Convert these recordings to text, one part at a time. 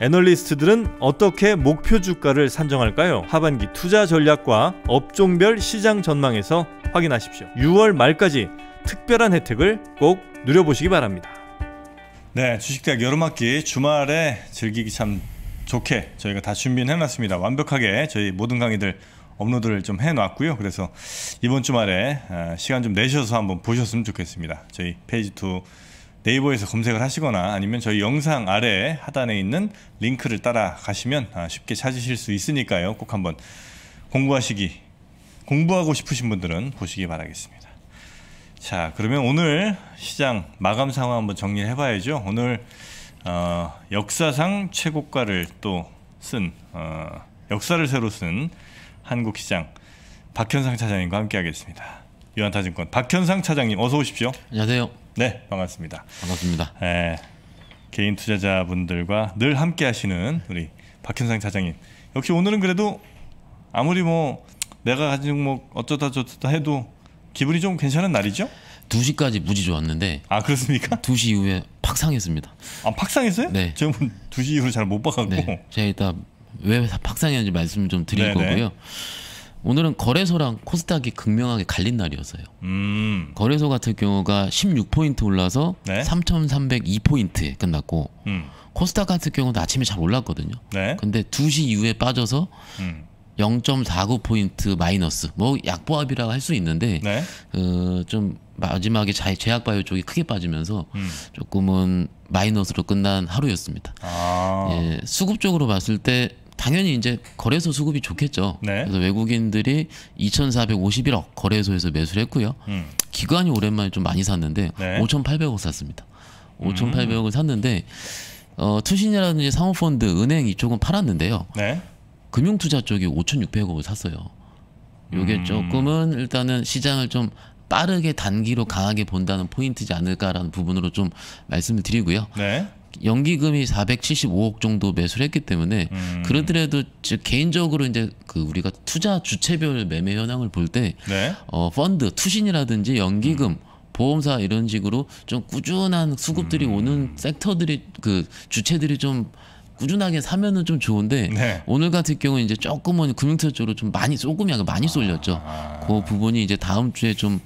애널리스트들은 어떻게 목표 주가를 산정할까요? 하반기 투자 전략과 업종별 시장 전망에서 확인하십시오. 6월 말까지 특별한 혜택을 꼭 누려보시기 바랍니다. 네, 주식대학 여름학기 주말에 즐기기 참 좋게 저희가 다 준비는 해놨습니다. 완벽하게 저희 모든 강의들 업로드를 좀 해놨고요. 그래서 이번 주말에 아, 시간 좀 내셔서 한번 보셨으면 좋겠습니다. 저희 페이지 2 네이버에서 검색을 하시거나 아니면 저희 영상 아래 하단에 있는 링크를 따라 가시면 아, 쉽게 찾으실 수 있으니까요. 꼭 한번 공부하시기, 공부하고 싶으신 분들은 보시기 바라겠습니다. 자, 그러면 오늘 시장 마감 상황 한번 정리 해봐야죠. 오늘 어, 역사상 최고가를 또쓴 어, 역사를 새로 쓴 한국 시장 박현상 차장님과 함께하겠습니다. 유한타증권 박현상 차장님 어서 오십시오. 안녕하세요. 네, 반갑습니다. 반갑습니다. 네, 개인 투자자분들과 늘 함께 하시는 우리 박현상 차장님. 역시 오늘은 그래도 아무리 뭐 내가 가진 뭐 어쩌다 저쩌다 해도 기분이 좀 괜찮은 날이죠? 2시까지 무지 좋았는데 아 그렇습니까? 2시 이후에 팍상했습니다. 아 팍상했어요? 네. 제가 2시 뭐 이후로 잘 못 봐갖고 네, 제가 이따 왜 팍상했는지 말씀 좀 드릴 네네. 네. 거고요. 오늘은 거래소랑 코스닥이 극명하게 갈린 날이었어요. 음. 거래소 같은 경우가 16포인트 올라서 네? 3,302포인트에 끝났고 음. 코스닥 같은 경우도 아침에 잘 올랐거든요. 네? 근데 2시 이후에 빠져서 음. 0.49포인트 마이너스 뭐 약보합이라고 할 수 있는데 네? 어, 좀 마지막에 제약바이오 쪽이 크게 빠지면서 음. 조금은 마이너스로 끝난 하루였습니다. 아. 예, 수급 쪽으로 봤을 때 당연히 이제 거래소 수급이 좋겠죠. 네. 그래서 외국인들이 2,451억 거래소에서 매수를 했고요. 음. 기관이 오랜만에 좀 많이 샀는데 네. 5,800억 샀습니다. 5,800억을 음. 샀는데 어, 투신이라든지 상호펀드, 은행 이쪽은 팔았는데요. 네. 금융투자 쪽이 5,600억을 샀어요. 요게 음. 조금은 일단은 시장을 좀 빠르게 단기로 강하게 본다는 포인트지 않을까라는 부분으로 좀 말씀을 드리고요. 네. 연기금이 475억 정도 매수를 했기 때문에 음. 그러더라도 즉 개인적으로 이제 그 우리가 투자 주체별 매매 현황을 볼때 네. 어, 펀드, 투신이라든지 연기금 음. 보험사 이런 식으로 좀 꾸준한 수급들이 음. 오는 섹터들이 그 주체들이 좀 꾸준하게 사면은 좀 좋은데 네. 오늘 같은 경우는 이제 조금은 금융투자 쪽으로 좀 많이 조금이 아 많이 쏠렸죠. 아. 그 부분이 이제 다음 주에 좀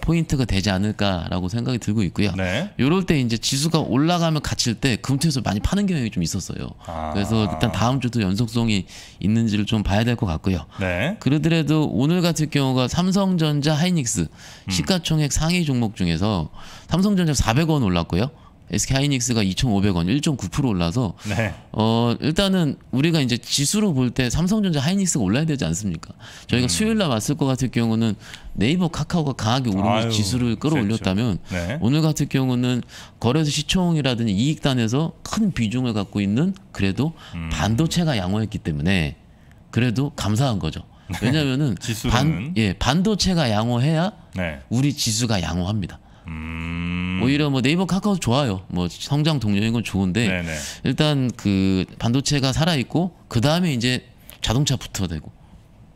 포인트가 되지 않을까라고 생각이 들고 있고요. 네. 이럴 때 이제 지수가 올라가면 갇힐 때 금투에서 많이 파는 경향이 좀 있었어요. 아. 그래서 일단 다음 주도 연속성이 있는지를 좀 봐야 될 것 같고요. 네. 그러더라도 오늘 같은 경우가 삼성전자, 하이닉스 음. 시가총액 상위 종목 중에서 삼성전자 400원 올랐고요. SK하이닉스가 2,500원 1.9% 올라서 네. 어 일단은 우리가 이제 지수로 볼 때 삼성전자 하이닉스가 올라야 되지 않습니까? 저희가 음. 수요일 날 왔을 것 같은 경우는 네이버 카카오가 강하게 오르면서 아유, 지수를 끌어올렸다면 그렇죠. 네. 오늘 같은 경우는 거래소 시총이라든지 이익단에서 큰 비중을 갖고 있는 그래도 음. 반도체가 양호했기 때문에 그래도 감사한 거죠. 네. 왜냐면은 하 반, 예, 반도체가 양호해야 네. 우리 지수가 양호합니다. 음. 오히려 뭐 네이버 카카오 좋아요. 뭐 성장 동력인 건 좋은데 네네. 일단 그 반도체가 살아 있고 그 다음에 이제 자동차 붙어 대고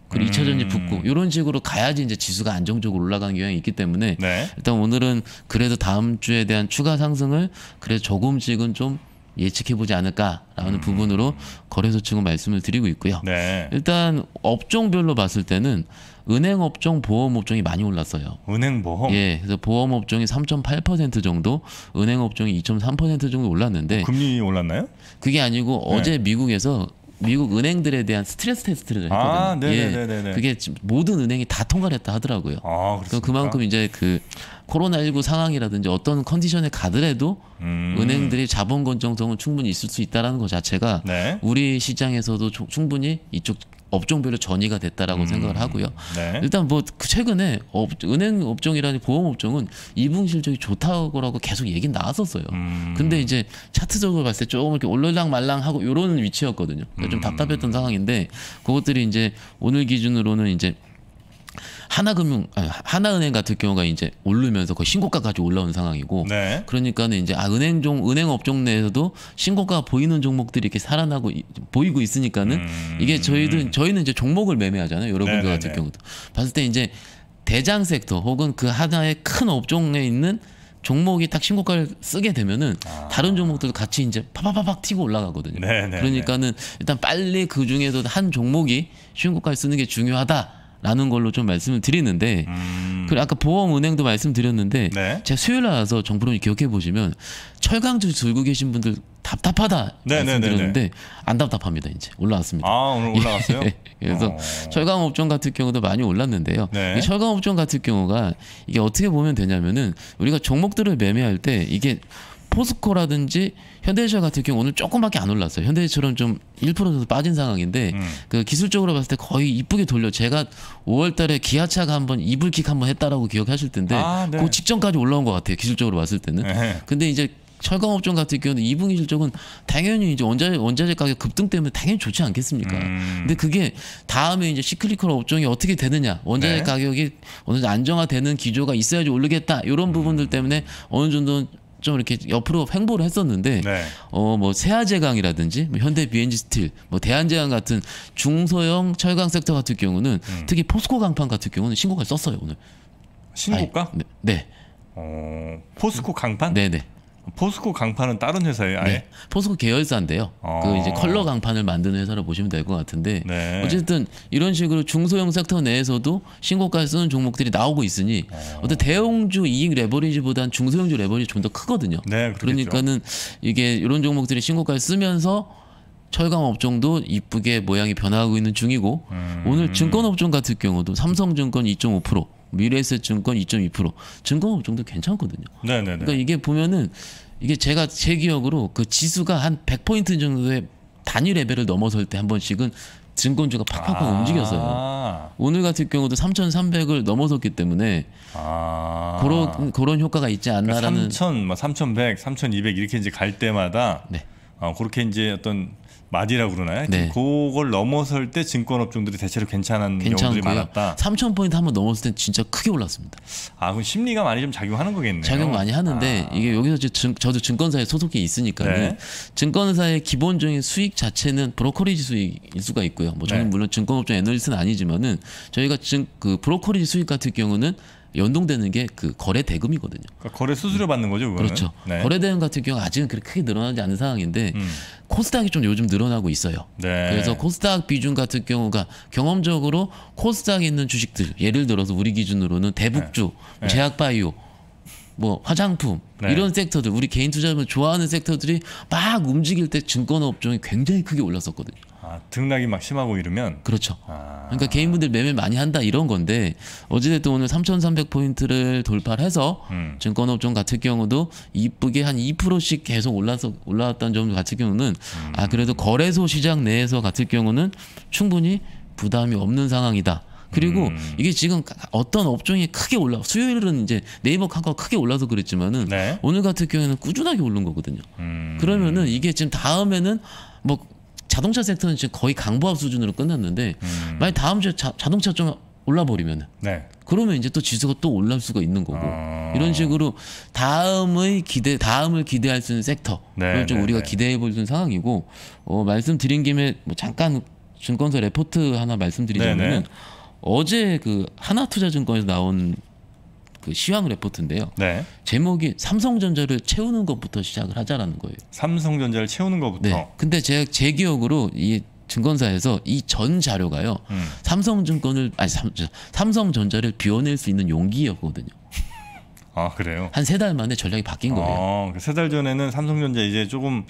그리고 음. 2차 전지 붙고 이런 식으로 가야지 이제 지수가 안정적으로 올라가는 경향이 있기 때문에 네. 일단 오늘은 그래도 다음 주에 대한 추가 상승을 그래 조금씩은 좀 예측해보지 않을까라는 음. 부분으로 거래소 측은 말씀을 드리고 있고요. 네. 일단 업종별로 봤을 때는 은행 업종, 보험 업종이 많이 올랐어요. 은행 보험. 예, 그래서 보험 업종이 3.8% 정도, 은행 업종이 2.3% 정도 올랐는데 어, 금리 올랐나요? 그게 아니고 네. 어제 미국에서 미국 은행들에 대한 스트레스 테스트를 아, 했거든요. 아, 예, 그게 모든 은행이 다 통과를 했다 하더라고요. 아, 그래 그만큼 이제 그 코로나19 상황이라든지 어떤 컨디션에 가더라도 음. 은행들이 자본 건정성은 충분히 있을 수있다는것 자체가 네. 우리 시장에서도 충분히 이쪽 업종별로 전이가 됐다라고 음. 생각을 하고요. 네. 일단 뭐 그 최근에 업, 은행 업종이라는 보험 업종은 이분 실적이 좋다고라고 계속 얘기 나왔었어요. 음. 근데 이제 차트적으로 봤을 때 조금 이렇게 올랑말랑 하고 이런 위치였거든요. 그러니까 좀 음. 답답했던 상황인데 그것들이 이제 오늘 기준으로는 이제 하나금융 아니, 하나은행 같은 경우가 이제 오르면서 거의 신고가까지 올라온 상황이고 네. 그러니까는 이제 아 은행 종 은행 업종 내에서도 신고가 보이는 종목들이 이렇게 살아나고 보이고 있으니까는 음... 이게 저희는 저희는 이제 종목을 매매하잖아요 여러분들 네, 네, 같은 네. 경우도 봤을 때 이제 대장 섹터 혹은 그 하나의 큰 업종에 있는 종목이 딱 신고가를 쓰게 되면은 아. 다른 종목들도 같이 이제 파파파팍 튀고 올라가거든요. 네네네. 그러니까는 일단 빨리 그 중에서 한 종목이 신고가를 쓰는 게 중요하다. 라는 걸로 좀 말씀을 드리는데 음. 그리고 아까 보험은행도 말씀드렸는데 네. 제가 수요일 날 와서 정부론이 기억해 보시면 철강주 들고 계신 분들 답답하다 네, 네, 네, 말씀드렸는데 네, 안 답답합니다 이제 올라왔습니다. 아 오늘 올라왔어요? 예, 그래서 어. 철강업종 같은 경우도 많이 올랐는데요. 네. 철강업종 같은 경우가 이게 어떻게 보면 되냐면은 우리가 종목들을 매매할 때 이게 포스코라든지 현대차 같은 경우 오늘 조금밖에 안 올랐어요. 현대처럼 좀1% 정도 빠진 상황인데 음. 그 기술적으로 봤을 때 거의 이쁘게 돌려 제가 5월달에 기아차가 한번 이불킥 한 번 했다라고 기억하실 텐데 아, 네. 그 직전까지 올라온 것 같아요. 기술적으로 봤을 때는. 네. 근데 이제 철강업종 같은 경우는 이분기 실적은 당연히 이제 원자재, 원자재 가격 급등 때문에 당연히 좋지 않겠습니까? 음. 근데 그게 다음에 이제 시클리컬 업종이 어떻게 되느냐, 원자재 네. 가격이 어느 정도 안정화되는 기조가 있어야지 오르겠다 이런 부분들 음. 때문에 어느 정도 좀 이렇게 옆으로 횡보를 했었는데 네. 어뭐 세아제강이라든지 뭐 현대 비엔지 스틸, 뭐 대한제강 같은 중소형 철강 섹터 같은 경우는 음. 특히 포스코 강판 같은 경우는 신고가 썼어요 오늘. 신고가? 아니, 네. 네. 어, 포스코 강판? 네네. 네. 포스코 강판은 다른 회사예요, 네. 아예? 네. 포스코 계열사인데요. 어. 그 이제 컬러 강판을 만드는 회사로 보시면 될 것 같은데 네. 어쨌든 이런 식으로 중소형 섹터 내에서도 신고가에 쓰는 종목들이 나오고 있으니 어. 어떤 대형주 이익 레버리지보다는 중소형주 레버리지 좀 더 크거든요. 네, 그러니까는 이게 이런 종목들이 신고가에 쓰면서 철강 업종도 이쁘게 모양이 변화하고 있는 중이고 음. 오늘 증권 업종 같은 경우도 삼성증권 2.5% 미래에셋증권 2.2% 증권업 그 정도 괜찮거든요. 네네네. 그러니까 이게 보면은 이게 제가 제 기억으로 그 지수가 한 100포인트 정도의 단위 레벨을 넘어설 때 한 번씩은 증권주가 팍팍팍 아 움직였어요. 오늘 같은 경우도 3,300을 넘어섰기 때문에 아 그런 그런 효과가 있지 그러니까 않나라는 그러니까 3,000, 뭐 3,100, 3,200 이렇게 이제 갈 때마다 네. 어, 그렇게 이제 어떤 마디라고 그러나요? 네. 그걸 넘어설 때 증권업종들이 대체로 괜찮은 괜찮요 경우들이 많았다. 3천 포인트 한번 넘었을 때 진짜 크게 올랐습니다. 아, 그럼 심리가 많이 좀 작용하는 거겠네요. 작용 많이 하는데 아. 이게 여기서 저, 저도 증권사에 소속이 있으니까는 네. 증권사의 기본적인 수익 자체는 브로커리지 수익일 수가 있고요. 뭐 저는 네. 물론 증권업종 애널리스트는 아니지만은 저희가 증, 그 브로커리지 수익 같은 경우는 연동되는 게 그 거래 대금이거든요. 그러니까 거래 수수료 받는 거죠, 그거는? 그렇죠. 네. 거래 대금 같은 경우 아직은 그렇게 크게 늘어나지 않는 상황인데 음. 코스닥이 좀 요즘 늘어나고 있어요. 네. 그래서 코스닥 비중 같은 경우가 경험적으로 코스닥에 있는 주식들 예를 들어서 우리 기준으로는 대북주, 네. 네. 뭐 제약바이오 뭐 화장품 네. 이런 섹터들 우리 개인 투자자들 좋아하는 섹터들이 막 움직일 때 증권 업종이 굉장히 크게 올랐었거든요. 아, 등락이 막 심하고 이러면 그렇죠. 아. 그러니까 개인분들 매매 많이 한다 이런 건데 어찌됐든 오늘 3,300포인트를 돌파해서 음. 증권업종 같은 경우도 이쁘게 한 2%씩 계속 올라서 올라왔던 점 같은 경우는 아, 음. 아 그래도 거래소 시장 내에서 같은 경우는 충분히 부담이 없는 상황이다. 그리고 음. 이게 지금 어떤 업종이 크게 올라 수요일은 이제 네이버 카카오 크게 올라서 그랬지만은 네. 오늘 같은 경우에는 꾸준하게 오른 거거든요. 음. 그러면은 이게 지금 다음에는 뭐 자동차 센터는 지금 거의 강보합 수준으로 끝났는데 음. 만약 다음 주에 자, 자동차 좀 올라버리면 네. 그러면 이제 또 지수가 또 올라올 수가 있는 거고 어... 이런 식으로 다음의 기대 다음을 기대할 수 있는 섹터를 네, 좀 네, 우리가 네. 기대해 볼 수 있는 상황이고 어, 말씀드린 김에 뭐 잠깐 증권사 레포트 하나 말씀드리자면은 네, 네. 어제 그 하나투자증권에서 나온 그 시황 레포트인데요. 네. 제목이 삼성전자를 채우는 것부터 시작을 하자라는 거예요. 삼성전자를 채우는 것부터. 네. 근데 제, 제 기억으로 이 증권사에서 이 전 자료가요. 음. 삼성증권을 아니 삼, 삼성전자를 비워낼 수 있는 용기였거든요. 아 그래요? 한 세 달 만에 전략이 바뀐 아, 거예요. 그 세달 전에는 삼성전자 이제 조금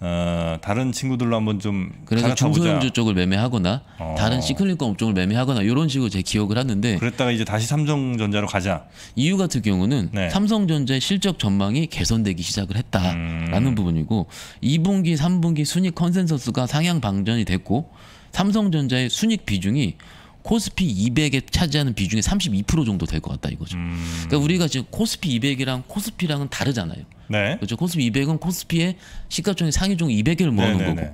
어, 다른 친구들로 한번 좀 그래서 중소형주 쪽을 매매하거나 어. 다른 시클리권 업종을 매매하거나 이런 식으로 제 기억을 하는데 그랬다가 이제 다시 삼성전자로 가자. 이유 같은 경우는 네. 삼성전자의 실적 전망이 개선되기 시작을 했다라는 음. 부분이고 2분기, 3분기 순익 컨센서스가 상향 방전이 됐고 삼성전자의 순익 비중이 코스피 200에 차지하는 비중이 32% 정도 될 것 같다 이거죠. 음. 그러니까 우리가 지금 코스피 200이랑 코스피랑은 다르잖아요. 네. 그렇죠. 코스피 200은 코스피의 시가총액 상위 종2 0 0을모으는 네네네. 거고 네.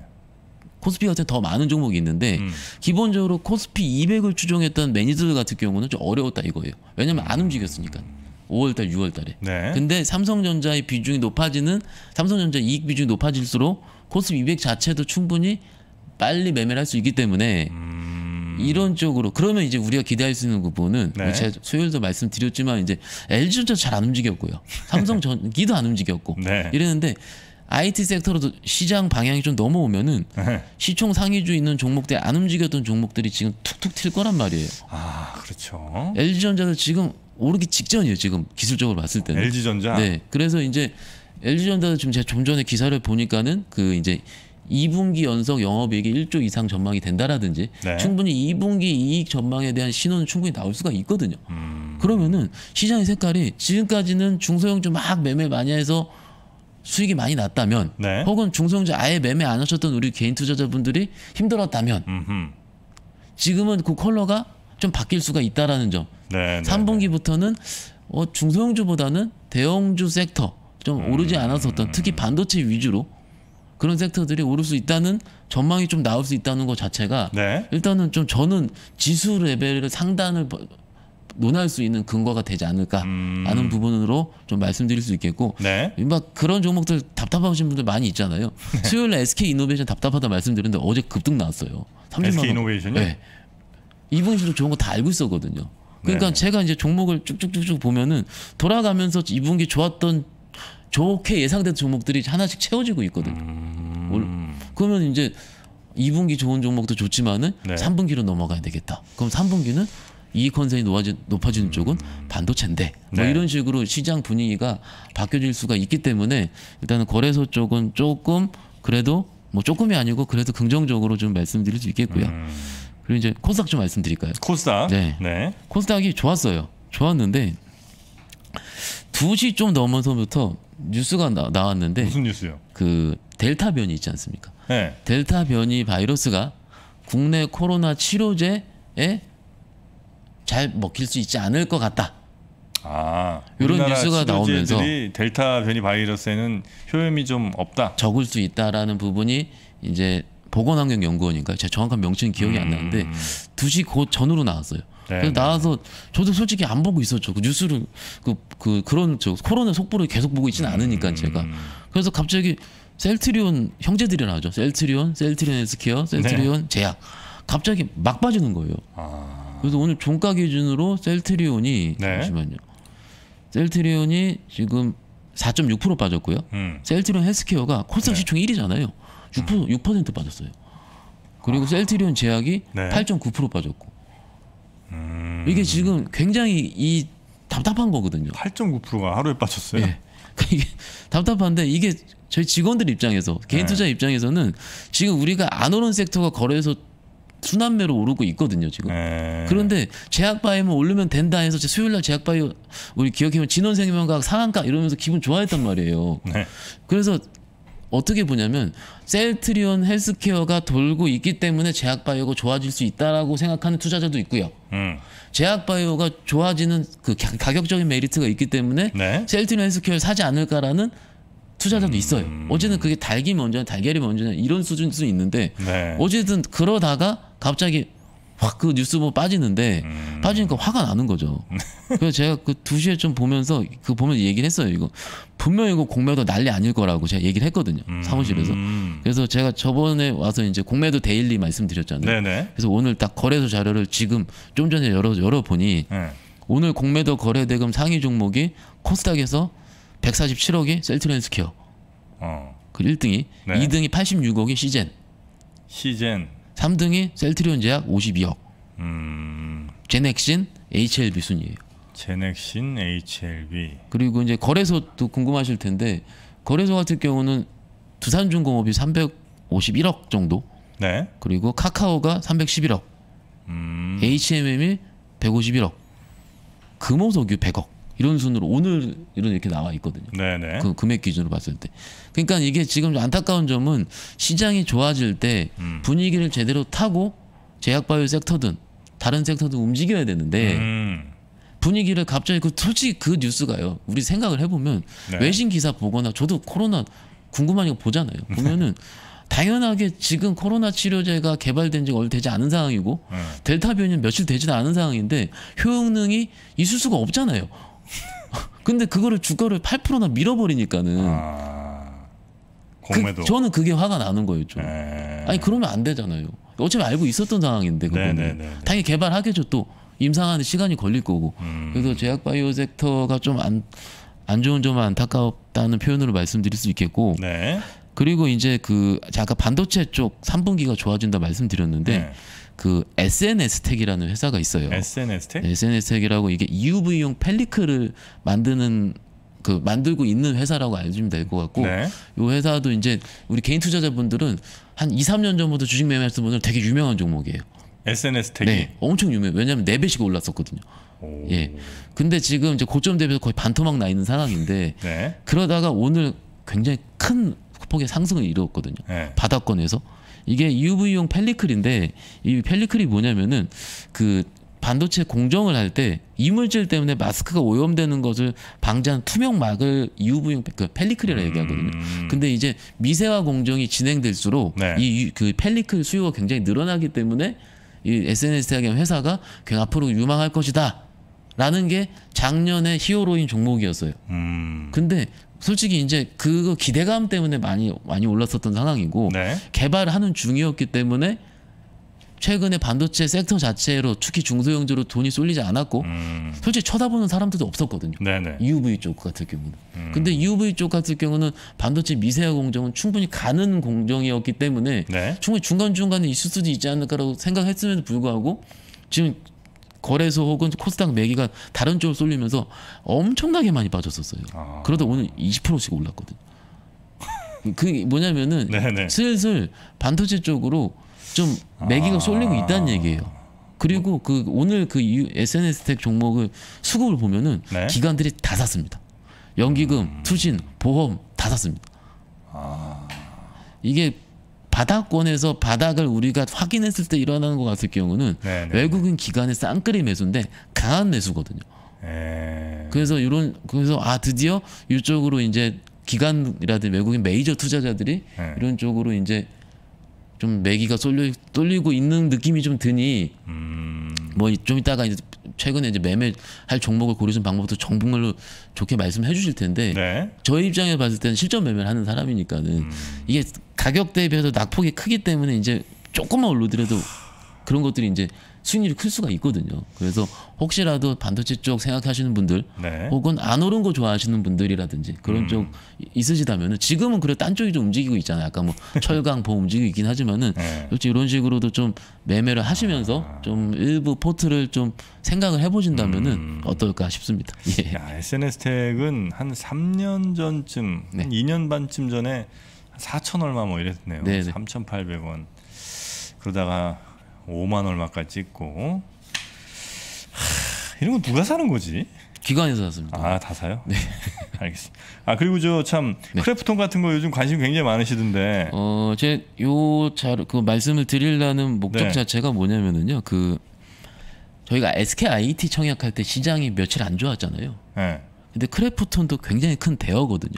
코스피 같은 더 많은 종목이 있는데 음. 기본적으로 코스피 200을 추종했던 매니저들 같은 경우는 좀 어려웠다 이거예요. 왜냐면 안 음. 움직였으니까. 5월달, 6월달에. 네. 근데 삼성전자의 비중이 높아지는 삼성전자 이익 비중이 높아질수록 코스피 200 자체도 충분히 빨리 매매를 할 수 있기 때문에 음. 음. 이런 쪽으로 그러면 이제 우리가 기대할 수 있는 부분은 네. 제가 소율도 말씀드렸지만 이제 LG전자 잘 안 움직였고요. 삼성 전기도 안 움직였고 네. 이랬는데 IT 섹터로도 시장 방향이 좀 넘어오면은 네. 시총 상위주 있는 종목들 안 움직였던 종목들이 지금 툭툭 튈 거란 말이에요. 아 그렇죠. LG전자도 지금 오르기 직전이에요. 지금 기술적으로 봤을 때는. LG전자. 네. 그래서 이제 LG전자도 지금 제가 좀 전에 기사를 보니까는 그 이제 2분기 연속 영업이익이 1조 이상 전망이 된다라든지 네. 충분히 2분기 이익 전망에 대한 신호는 충분히 나올 수가 있거든요. 음. 그러면은 시장의 색깔이 지금까지는 중소형주 막 매매 많이 해서 수익이 많이 났다면 네. 혹은 중소형주 아예 매매 안 하셨던 우리 개인 투자자분들이 힘들었다면 음흠. 지금은 그 컬러가 좀 바뀔 수가 있다라는 점. 네, 3분기부터는 어, 중소형주보다는 대형주 섹터 좀 오르지 음. 않았었던 특히 반도체 위주로 그런 섹터들이 오를 수 있다는 전망이 좀 나올 수 있다는 것 자체가 네. 일단은 좀 저는 지수 레벨을 상단을 논할 수 있는 근거가 되지 않을까라는 음. 부분으로 좀 말씀드릴 수 있겠고 네. 막 그런 종목들 답답하신 분들 많이 있잖아요. 네. 수요일 날 SK 이노베이션 답답하다 말씀드렸는데 어제 급등 나왔어요. 30만 SK 이노베이션이 네. 이분식도 좋은 거 다 알고 있었거든요. 그러니까 네. 제가 이제 종목을 쭉쭉쭉쭉 보면은 돌아가면서 이분기 좋았던 좋게 예상된 종목들이 하나씩 채워지고 있거든. 음... 그러면 이제 2분기 좋은 종목도 좋지만은 네. 3분기로 넘어가야 되겠다. 그럼 3분기는 이익 컨센이 높아지, 높아지는 음... 쪽은 반도체인데 뭐 네. 이런 식으로 시장 분위기가 바뀌어질 수가 있기 때문에 일단은 거래소 쪽은 조금 그래도 뭐 조금이 아니고 그래도 긍정적으로 좀 말씀드릴 수 있겠고요. 음... 그리고 이제 코스닥 좀 말씀드릴까요? 코스닥. 네. 네. 코스닥이 좋았어요. 좋았는데 2시 좀 넘어서부터 뉴스가 나, 왔는데 무슨 뉴스요? 그 델타 변이 있지 않습니까? 네. 델타 변이 바이러스가 국내 코로나 치료제에 잘 먹힐 수 있지 않을 것 같다. 아, 이런 뉴스가 나오면서 델타 변이 바이러스에는 효염이 좀 없다. 적을 수 있다라는 부분이 이제 보건환경연구원인가 제가 정확한 명칭은 기억이 음. 안 나는데 2시 음. 곧전으로 나왔어요. 그 네. 나와서 저도 솔직히 안 보고 있었죠. 그 뉴스를 그, 그 그런 저 코로나 속보를 계속 보고 있지는 않으니까 음. 제가 그래서 갑자기 셀트리온 형제들이 나죠. 셀트리온, 셀트리온 에스케어 셀트리온 네. 제약 갑자기 막 빠지는 거예요. 아. 그래서 오늘 종가 기준으로 셀트리온이 네. 잠시만요. 셀트리온이 지금 4.6% 빠졌고요. 음. 셀트리온 헬스케어가 콘센 네. 시총 1위잖아요. 6%, 음. 6% 빠졌어요. 그리고 아. 셀트리온 제약이 8.9% 빠졌고 음. 이게 지금 굉장히 이 답답한 거거든요. 8.9%가 하루에 빠졌어요. 네. 이게 답답한데 이게 저희 직원들 입장에서 개인 네. 투자 네. 입장에서는 지금 우리가 안 오른 섹터가 거래소 순환매로 오르고 있거든요 지금 네. 그런데 제약바이오만 오르면 된다 해서 수요일날 제약바이오 우리 기억해보면 진원생명과학 상한가 이러면서 기분 좋아했단 말이에요 네. 그래서 어떻게 보냐면 셀트리온 헬스케어가 돌고 있기 때문에 제약바이오가 좋아질 수 있다라고 생각하는 투자자도 있고요. 음. 제약바이오가 좋아지는 그 가격적인 메리트가 있기 때문에 네? 셀트리온 헬스케어를 사지 않을까라는 투자자도 음. 있어요. 어제는 그게 달기 먼저냐 달걀이 먼저냐 이런 수준일 수 있는데 네. 어쨌든 그러다가 갑자기 확그 뉴스 보 빠지는데 음. 빠지니까 화가 나는 거죠. 그래서 제가 그 두시에좀 보면서 그 보면서 얘기를 했어요. 이거 분명히 이거 공매도 난리 아닐 거라고 제가 얘기를 했거든요. 음. 사무실에서. 그래서 제가 저번에 와서 이제 공매도 데일리 말씀드렸잖아요. 네네. 그래서 오늘 딱 거래소 자료를 지금 좀 전에 열어 열어 보니 네. 오늘 공매도 거래 대금 상위 종목이 코스닥에서 147억이 셀트리스케어 어. 그 1등이 네. 2등이 86억이 시젠. 시젠. 3등이 셀트리온 제약 52억. 음. 제넥신 HLB 순이에요. 제넥신 HLB. 그리고 이제 거래소도 궁금하실 텐데 거래소 같은 경우는 두산중공업이 351억 정도. 네. 그리고 카카오가 311억. 음. HMM이 151억. 금호석유 100억. 이런 순으로 오늘 이런 이렇게 나와 있거든요. 네네. 그 금액 기준으로 봤을 때. 그러니까 이게 지금 안타까운 점은 시장이 좋아질 때 음. 분위기를 제대로 타고 제약바이오 섹터든 다른 섹터든 움직여야 되는데 음. 분위기를 갑자기 그 솔직히 그 뉴스가요. 우리 생각을 해보면 네. 외신 기사 보거나 저도 코로나 궁금하니까 보잖아요. 네. 보면은 당연하게 지금 코로나 치료제가 개발된 지 얼마 되지 않은 상황이고 네. 델타 변이 며칠 되지도 않은 상황인데 효능이 있을 수가 없잖아요. 근데 그거를 주가를 8%나 밀어버리니까는 아, 그, 저는 그게 화가 나는 거예요 좀. 네. 아니 그러면 안 되잖아요. 어차피 알고 있었던 상황인데 그거는 네, 네, 네, 네. 당연히 개발하겠죠 또 임상하는 시간이 걸릴 거고. 음. 그래서 제약바이오 섹터가 좀 안 안 좋은 점은 안타깝다는 표현으로 말씀드릴 수 있겠고. 네. 그리고 이제 그 아까 반도체 쪽 3분기가 좋아진다 말씀드렸는데. 그 SNS 텍이라는 회사가 있어요. SNS 텍? SNS 텍이라고 이게 EUV용 펠리크를 만드는 그 만들고 있는 회사라고 알려주면 될 것 같고 네. 회사도 이제 우리 개인 투자자분들은 한 2, 3년 전부터 주식 매매하시는 분들 되게 유명한 종목이에요. SNS 텍이 네, 엄청 유명해요. 왜냐하면 4배씩 올랐었거든요. 오. 예. 근데 지금 이제 고점 대비해서 거의 반토막 나 있는 상황인데 네. 그러다가 오늘 굉장히 큰 폭의 상승을 이루었거든요. 네. 바닥권에서. 이게 UV용 펠리클인데 이 펠리클이 뭐냐면은 그 반도체 공정을 할 때 이물질 때문에 마스크가 오염되는 것을 방지하는 투명막을 UV용 그 펠리클이라 고 음. 얘기하거든요. 근데 이제 미세화 공정이 진행될수록 네. 이그 펠리클 수요가 굉장히 늘어나기 때문에 이 SNS 대학의 회사가 앞으로 유망할 것이다. 라는 게 작년에 히어로인 종목이었어요. 음. 근데 솔직히 이제 그 기대감 때문에 많이 많이 올랐었던 상황이고 네. 개발하는 중이었기 때문에 최근에 반도체 섹터 자체로 특히 중소형제로 돈이 쏠리지 않았고 음. 솔직히 쳐다보는 사람들도 없었거든요. 네네. E UV 쪽 같은 경우는. 음. 근데 e UV 쪽 같은 경우는 반도체 미세화 공정은 충분히 가는 공정이었기 때문에 네. 충분히 중간중간에 있을 수도 있지 않을까라고 생각했음에도 불구하고 지금 거래소 혹은 코스닥 매기가 다른 쪽으로 쏠리면서 엄청나게 많이 빠졌었어요. 아. 그러다 오늘 20%씩 올랐거든. 그 뭐냐면은 네네. 네. 슬슬 반도체 쪽으로 좀 매기가 아. 쏠리고 있다는 얘기예요. 그리고 뭐. 그 오늘 그 SNS 텍 종목을 수급을 보면은 네? 기관들이 다 샀습니다. 연기금, 음. 투신, 보험 다 샀습니다. 아... 이게 바닥권에서 바닥을 우리가 확인했을 때 일어나는 것 같을 경우는 네네. 네, 외국인 네. 기관의 쌍끌이 매수인데 강한 매수거든요. 에... 네. 그래서 이런 그래서 아 드디어 이쪽으로 이제 기관이라든지 외국인 메이저 투자자들이 에... 이런 쪽으로 이제 좀 매기가 쏠려 쏠리고 있는 느낌이 좀 드니 음... 뭐좀 이따가 이제 최근에 이제 매매할 종목을 고르신 방법도 정말로 좋게 말씀해 주실 텐데 네. 저희 입장에서 봤을 때는 실전 매매를 하는 사람이니까는 음. 이게 가격 대비해서 낙폭이 크기 때문에 이제 조금만 올라더라도 그런 것들이 이제 수익률이 클 수가 있거든요. 그래서 혹시라도 반도체 쪽 생각하시는 분들 네. 혹은 안 오른 거 좋아하시는 분들이라든지 그런 음. 쪽있으시다면 지금은 그래 도딴 쪽이 좀 움직이고 있잖아요. 아까 뭐 철강 보 움직이고 있긴 하지만은 네. 솔직 이런 식으로도 좀 매매를 하시면서 아. 좀 일부 포트를 좀 생각을 해보신다면은 음. 어떨까 싶습니다. 예. 야, SNS 택은 한 3년 전쯤, 네. 2년 반쯤 전에 4천 얼마 뭐 이랬네요. 네네. 3,800원. 그러다가 5만 얼마까지 찍고 하, 이런 거 누가 사는 거지? 기관에서 샀습니다. 아 다 사요? 네. 알겠습니다. 아 그리고 저참 네. 크래프톤 같은 거 요즘 관심 굉장히 많으시던데. 어 제 요 자 그 말씀을 드리려는 목적 네. 자체가 뭐냐면은요 그 저희가 SK IT 청약할 때 시장이 며칠 안 좋았잖아요. 네. 근데 크래프톤도 굉장히 큰 대어거든요.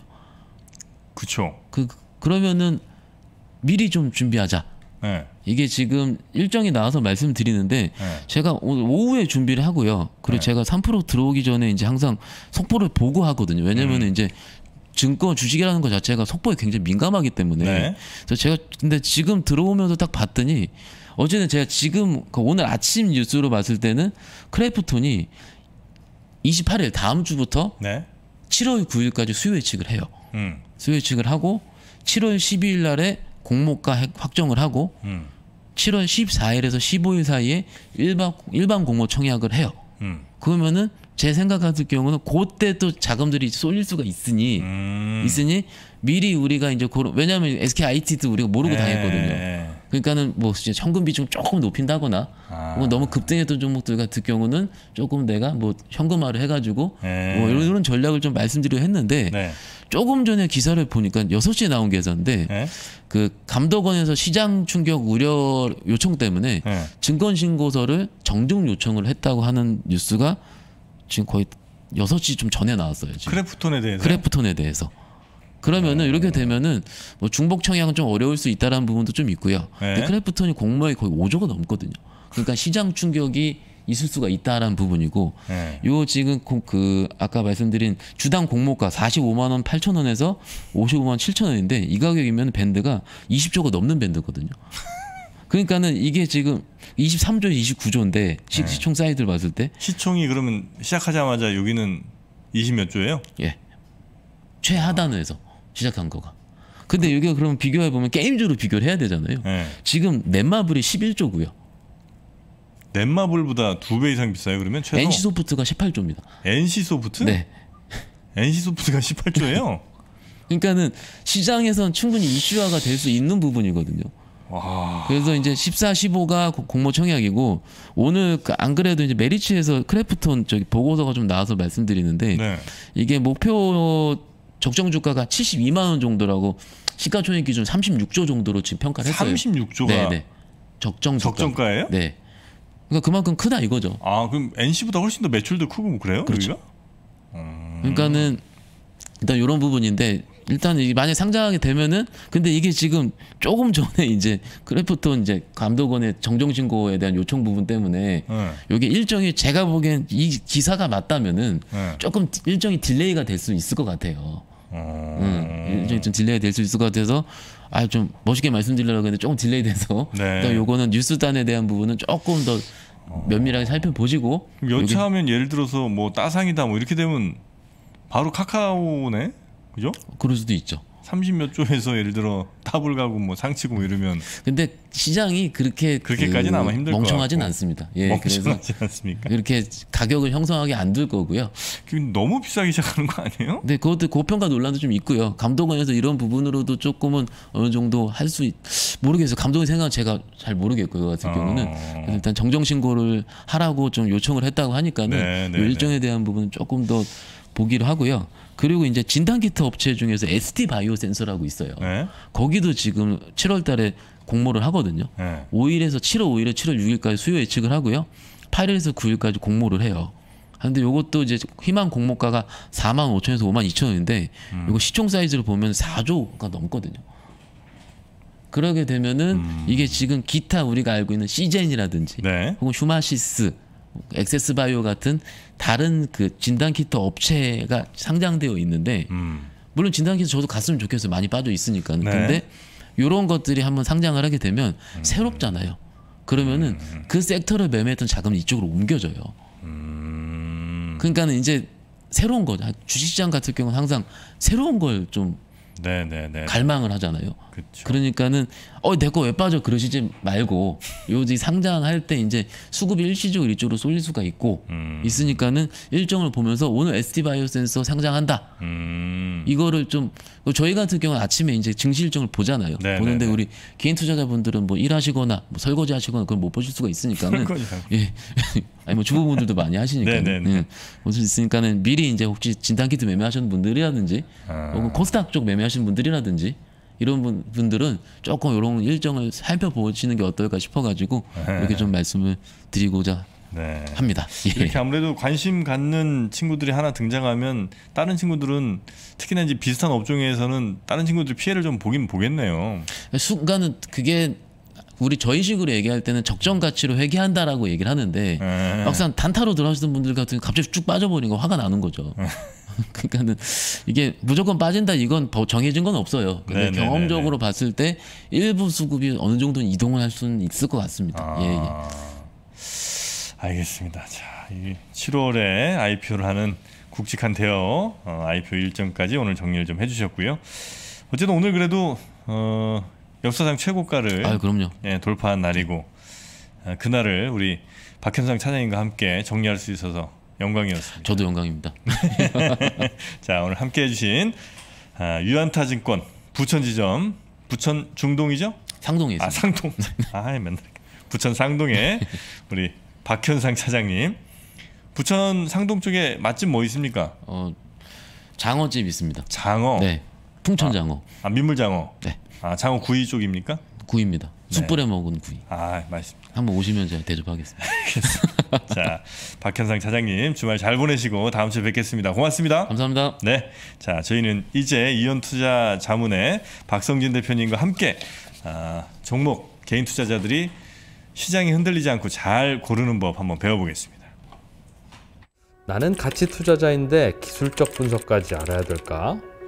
그쵸. 그 그러면은 미리 좀 준비하자. 네. 이게 지금 일정이 나와서 말씀드리는데 네. 제가 오늘 오후에 준비를 하고요. 그리고 네. 제가 3% 들어오기 전에 이제 항상 속보를 보고 하거든요. 왜냐면 음. 이제 증권 주식이라는 것 자체가 속보에 굉장히 민감하기 때문에 네. 그래서 제가 근데 지금 들어오면서 딱 봤더니 어제는 제가 지금 그 오늘 아침 뉴스로 봤을 때는 크래프톤이 28일 다음 주부터 네. 7월 9일까지 수요 예측을 해요. 음. 수요 예측을 하고 7월 12일 날에 공모가 확정을 하고 음. 7월 14일에서 15일 사이에 일반 일반 공모 청약을 해요. 음. 그러면은 제 생각 같을 경우는 그때 또 자금들이 쏠릴 수가 있으니 음. 있으니 미리 우리가 이제 고런 왜냐하면 SK IT도 우리가 모르고 에. 네. 당했거든요. 그러니까는 뭐 현금 비중 조금 높인다거나 아. 뭐 너무 급등했던 종목들 같은 경우는 조금 내가 뭐 현금화를 해가지고 네. 뭐 이런 이런 전략을 좀 말씀드려 리 했는데 네. 조금 전에 기사를 보니까 여섯 시에 나온 기사인데 네? 그 감독원에서 시장 충격 우려 요청 때문에 예. 증권신고서를 정정 요청을 했다고 하는 뉴스가 지금 거의 여섯 시좀 전에 나왔어요. 지금. 크래프톤에 대해서. 크래프톤에 대해서. 그러면은 이렇게 되면은 뭐 중복 청약은 좀 어려울 수 있다라는 부분도 좀 있고요. 네. 크래프톤이 공모에 거의 5조가 넘거든요. 그러니까 시장 충격이 있을 수가 있다라는 부분이고 네. 요 지금 그 아까 말씀드린 주당 공모가 45만 원 8천 원에서 55만 7천 원인데 이 가격이면 밴드가 20조가 넘는 밴드거든요. 그러니까는 이게 지금 23조 29조인데 시, 네. 총 사이즈를 봤을 때 시총이 그러면 시작하자마자 여기는 20몇 조예요? 예. 최하단에서 시작한 거가. 근데 여기가 그러면 비교해 보면 게임주로 비교를 해야 되잖아요. 네. 지금 넷마블이 11조고요. 넷마블보다 두 배 이상 비싸요. 그러면 최소 NC 소프트가 18조입니다. NC 소프트? 네. NC 소프트가 18조예요. 그러니까는 시장에선 충분히 이슈화가 될 수 있는 부분이거든요. 와... 그래서 이제 14, 15가 공모 청약이고 오늘 그 안 그래도 이제 메리츠에서 크래프톤 저기 보고서가 좀 나와서 말씀드리는데 네. 이게 목표 적정 주가가 72만 원 정도라고 시가총액 기준 36조 정도로 지금 평가를 했어요. 36조가 네네. 적정 주가. 적정가예요? 네. 그러니까 그만큼 크다 이거죠. 아 그럼 NC보다 훨씬 더 매출도 크고 뭐 그래요? 그렇죠. 음... 그러니까는 일단 이런 부분인데 일단 만약 상장하게 되면은 근데 이게 지금 조금 전에 이제 크래프톤 이제 감독원의 정정 신고에 대한 요청 부분 때문에 네. 이게 일정이 제가 보기엔 이 기사가 맞다면은 네. 조금 일정이 딜레이가 될 수 있을 것 같아요. 음, 음. 일좀 딜레이 될수 있을 것 같아서 아 좀 멋있게 말씀드리려고 했는데 조금 딜레이 돼서 네. 요거는 뉴스단에 대한 부분은 조금 더 면밀하게 살펴보시고 여차하면 예를 들어서 뭐 따상이다 뭐 이렇게 되면 바로 카카오네 그죠? 그럴 수도 있죠. 30몇 조에서 예를 들어 탑을 가고 뭐 상치고 뭐 이러면 근데 시장이 그렇게 그렇게까지는 그 아마 힘들 멍청하진 않습니다. 예, 멍청하지 않습니까? 이렇게 가격을 형성하게 안들 거고요. 너무 비싸게 시작하는 거 아니에요? 네, 그것도 고평가 논란도 좀 있고요. 감독원에서 이런 부분으로도 조금은 어느 정도 할 수 모르겠어요. 감독의 생각은 제가 잘 모르겠고요. 그 같은 어... 경우는 그래서 일단 정정 신고를 하라고 좀 요청을 했다고 하니까는 네, 네, 일정에 네. 대한 부분은 조금 더 보기로 하고요. 그리고 이제 진단 키트 업체 중에서 ST 바이오 센서라고 있어요. 네. 거기도 지금 7월 달에 공모를 하거든요. 네. 5일에서 7월 5일에 7월 6일까지 수요 예측을 하고요. 8일에서 9일까지 공모를 해요. 근데 요것도 이제 희망 공모가가 4만 5천에서 5만 2천 원인데 음. 요거 시총 사이즈를 보면 4조가 넘거든요. 그러게 되면은 음. 이게 지금 기타 우리가 알고 있는 시젠이라든지 네. 혹은 휴마시스 액세스바이오 같은 다른 그 진단 키트 업체가 상장되어 있는데 음. 물론 진단 키트 저도 갔으면 좋겠어요. 많이 빠져 있으니까. 네. 근데 요런 것들이 한번 상장을 하게 되면 음. 새롭잖아요. 그러면은 음. 그 섹터를 매매했던 자금이 이쪽으로 옮겨져요. 음. 그러니까는 이제 새로운 거죠 아, 주식시장 같은 경우는 항상 새로운 걸좀 네네네. 갈망을 하잖아요. 그쵸. 그러니까는 어내거 왜 빠져 그러시지 말고 요지 상장할 때 이제 수급이 일시적으로 이쪽으로 쏠릴 수가 있고 음. 있으니까는 일정을 보면서 오늘 ST 바이오센서 상장한다. 음. 이거를 좀 저희 같은 경우 는 아침에 이제 증시 일정을 보잖아요. 네네네. 보는데 우리 개인 투자자분들은 뭐 일하시거나 뭐 설거지 하시거나 그걸 못 보실 수가 있으니까는 예. 아니 뭐 주부분들도 많이 하시니까 네, 올수 네, 네. 네. 뭐 있으니까는 미리 이제 혹시 진단 키트 매매하시는 분들이라든지 아. 혹은 코스닥 쪽 매매하시는 분들이라든지 이런 분, 분들은 조금 이런 일정을 살펴보시는 게 어떨까 싶어가지고 이렇게 좀 말씀을 드리고자 네. 합니다. 예. 이렇게 아무래도 관심 갖는 친구들이 하나 등장하면 다른 친구들은 특히나 이제 비슷한 업종에서는 다른 친구들 피해를 좀 보긴 보겠네요. 순간은 그게 우리 저희식으로 얘기할 때는 적정 가치로 회귀한다라고 얘기를 하는데 에. 예. 막상 단타로 들어가시는 분들 같은 갑자기 쭉 빠져버리는 거 화가 나는 거죠. 예. 그러니까는 이게 무조건 빠진다 이건 정해진 건 없어요. 근데 네네네네. 네, 네, 경험적으로 네. 봤을 때 일부 수급이 어느 정도는 이동을 할 수는 있을 것 같습니다. 아... 예, 예. 알겠습니다. 자, 7월에 IPO를 하는 굵직한 대여 어, IPO 일정까지 오늘 정리를 좀 해주셨고요. 어쨌든 오늘 그래도 어, 역사상 최고가를 아, 그럼요. 예, 돌파한 날이고 아, 그날을 우리 박현상 차장님과 함께 정리할 수 있어서 영광이었습니다. 저도 영광입니다. 자 오늘 함께해 주신 아, 유한타증권 부천지점 부천 중동이죠? 상동에 니다아 상동 아 맨날 부천 상동에 우리 박현상 차장님 부천 상동 쪽에 맛집 뭐 있습니까? 어 장어집 있습니다. 장어. 네. 풍천장어. 아, 아 민물장어. 네. 아 장어 구이 쪽입니까? 구입니다숯 네. 뿌려 먹은 구이. 아 맛있습니다. 한번 오시면 제가 대접하겠습니다. 자 박현상 차장님 주말 잘 보내시고 다음 주에 뵙겠습니다. 고맙습니다. 감사합니다. 네, 자 저희는 이제 이연투자 자문에 박성진 대표님과 함께 아, 종목 개인 투자자들이 시장이 흔들리지 않고 잘 고르는 법 한번 배워보겠습니다. 나는 가치 투자자인데 기술적 분석까지 알아야 될까?